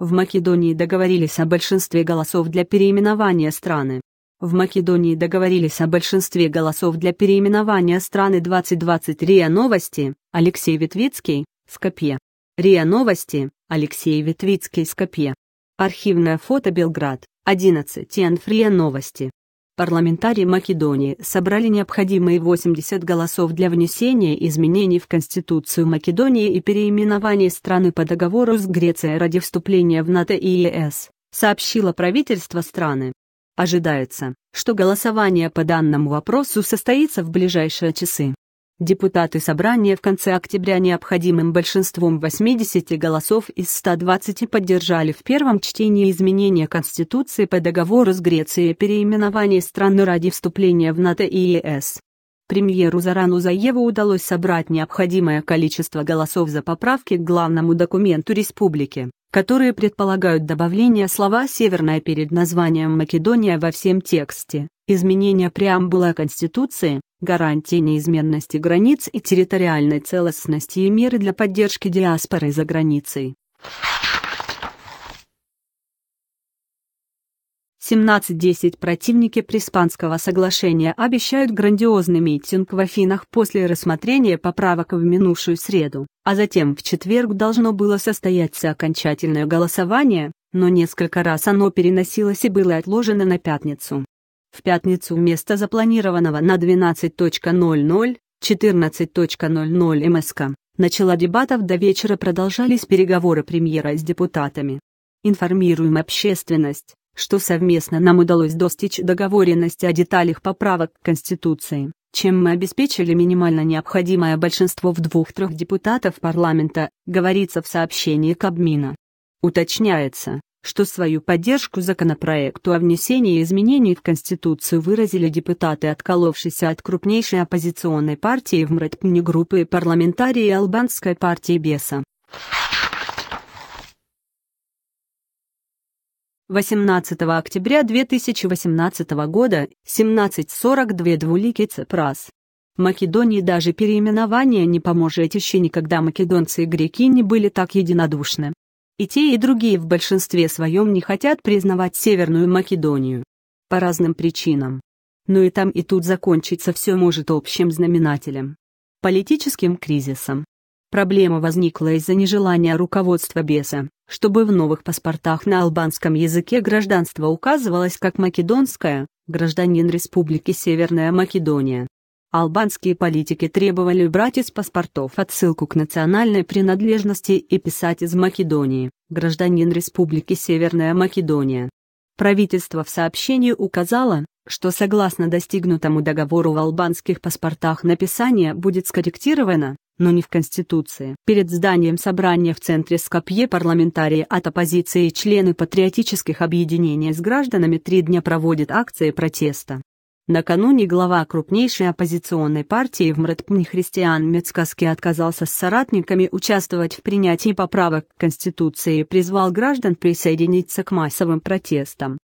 В Македонии договорились о большинстве голосов для переименования страны. В Македонии договорились о большинстве голосов для переименования страны 2020 РИА Новости, Алексей Ветвицкий, Скопье. РИА Новости, Алексей Ветвицкий, Скопье. Архивное фото Белград, 11 ТНФ РИА Новости парламентарии Македонии собрали необходимые 80 голосов для внесения изменений в Конституцию Македонии и переименования страны по договору с Грецией ради вступления в НАТО и ЕС, сообщило правительство страны. Ожидается, что голосование по данному вопросу состоится в ближайшие часы. Депутаты собрания в конце октября необходимым большинством 80 голосов из 120 поддержали в первом чтении изменения Конституции по договору с Грецией о страны ради вступления в НАТО и ЕС. Премьеру Зарану Заеву удалось собрать необходимое количество голосов за поправки к главному документу республики, которые предполагают добавление слова «Северная» перед названием «Македония» во всем тексте, изменение преамбула Конституции, гарантии неизменности границ и территориальной целостности и меры для поддержки диаспоры за границей. 17.10 противники Преспанского соглашения обещают грандиозный митинг в Афинах после рассмотрения поправок в минувшую среду, а затем в четверг должно было состояться окончательное голосование, но несколько раз оно переносилось и было отложено на пятницу. В пятницу вместо запланированного на 12.00, 14.00 МСК, начала дебатов до вечера продолжались переговоры премьера с депутатами. Информируем общественность, что совместно нам удалось достичь договоренности о деталях поправок к Конституции, чем мы обеспечили минимально необходимое большинство в двух-трех депутатов парламента, говорится в сообщении Кабмина. Уточняется, что свою поддержку законопроекту о внесении изменений в Конституцию выразили депутаты, отколовшиеся от крупнейшей оппозиционной партии в МРТПНИ группы парламентарии Албанской партии БЕСа. 18 октября 2018 года 17.42 двулики Цепрас. Македонии даже переименование не поможет еще никогда македонцы и греки не были так единодушны. И те, и другие в большинстве своем не хотят признавать Северную Македонию. По разным причинам. Но и там, и тут закончиться все может общим знаменателем. Политическим кризисом. Проблема возникла из-за нежелания руководства Беса, чтобы в новых паспортах на албанском языке гражданство указывалось как македонское, гражданин Республики Северная Македония. Албанские политики требовали брать из паспортов отсылку к национальной принадлежности и писать из Македонии «Гражданин Республики Северная Македония». Правительство в сообщении указало, что согласно достигнутому договору в албанских паспортах написание будет скорректировано, но не в Конституции. Перед зданием собрания в центре Скопье парламентарии от оппозиции и члены патриотических объединений с гражданами три дня проводят акции протеста. Накануне глава крупнейшей оппозиционной партии в Мратпне христиан Мецкаски отказался с соратниками участвовать в принятии поправок к Конституции и призвал граждан присоединиться к массовым протестам.